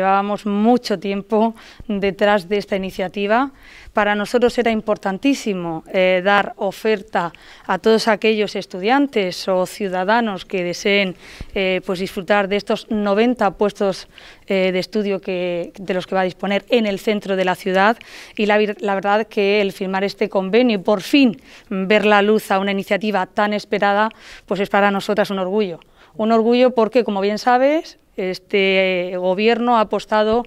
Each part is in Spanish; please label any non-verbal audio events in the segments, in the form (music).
Llevábamos mucho tiempo detrás de esta iniciativa. Para nosotros era importantísimo eh, dar oferta a todos aquellos estudiantes o ciudadanos que deseen eh, pues disfrutar de estos 90 puestos eh, de estudio de los que va a disponer en el centro de la ciudad. Y la, la verdad que el firmar este convenio y por fin ver la luz a una iniciativa tan esperada, pues es para nosotras un orgullo. Un orgullo porque, como bien sabes, este eh, gobierno ha apostado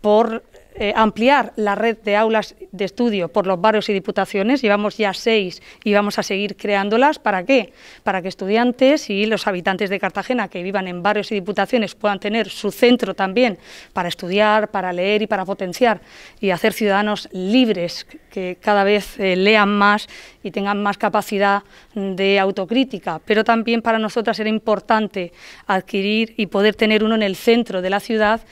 por eh, ampliar la red de aulas de estudio por los barrios y diputaciones, llevamos ya seis y vamos a seguir creándolas, ¿para qué? Para que estudiantes y los habitantes de Cartagena que vivan en barrios y diputaciones puedan tener su centro también para estudiar, para leer y para potenciar y hacer ciudadanos libres que cada vez eh, lean más y tengan más capacidad de autocrítica, pero también para nosotras era importante adquirir y poder tener uno en el centro de la ciudad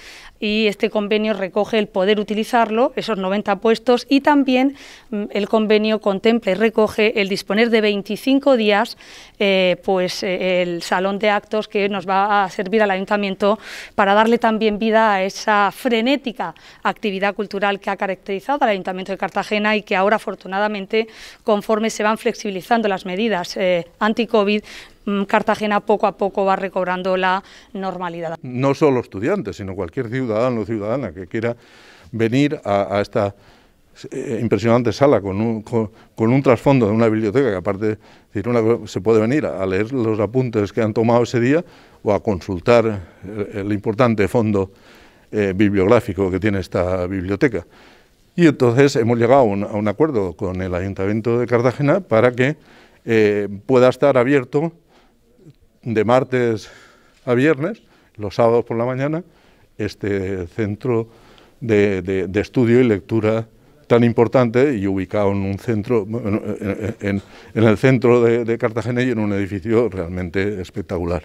y este convenio recoge el poder utilizarlo, esos 90 puestos, y también mm, el convenio contempla y recoge el disponer de 25 días eh, pues, eh, el salón de actos que nos va a servir al ayuntamiento para darle también vida a esa frenética actividad cultural que ha caracterizado al ayuntamiento de Cartagena y que ahora afortunadamente conforme se van flexibilizando las medidas eh, anti-COVID Mm, Cartagena poco a poco va recobrando la normalidad. No solo estudiantes, sino cualquier ciudadano o ciudadana que quiera venir a, esta eh, impresionante sala con un, trasfondo de una biblioteca que aparte decir, una, se puede venir a leer los apuntes que han tomado ese día o a consultar el, importante fondo eh, bibliográfico que tiene esta biblioteca. Y entonces hemos llegado a un, acuerdo con el Ayuntamiento de Cartagena para que eh, pueda estar abierto de martes a viernes, los sábados por la mañana, este centro de, de, estudio y lectura tan importante y ubicado en un centro, en, el centro de, de, Cartagena y en un edificio realmente espectacular.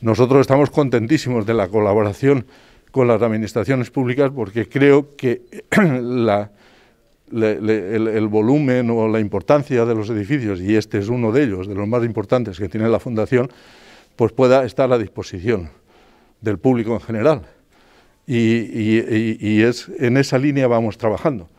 Nosotros estamos contentísimos de la colaboración con las administraciones públicas porque creo que (clears throat) la, el, volumen o la importancia de los edificios, y este es uno de ellos, de los más importantes que tiene la Fundación, pues pueda estar a disposición del público en general. Y, y es en esa línea vamos trabajando.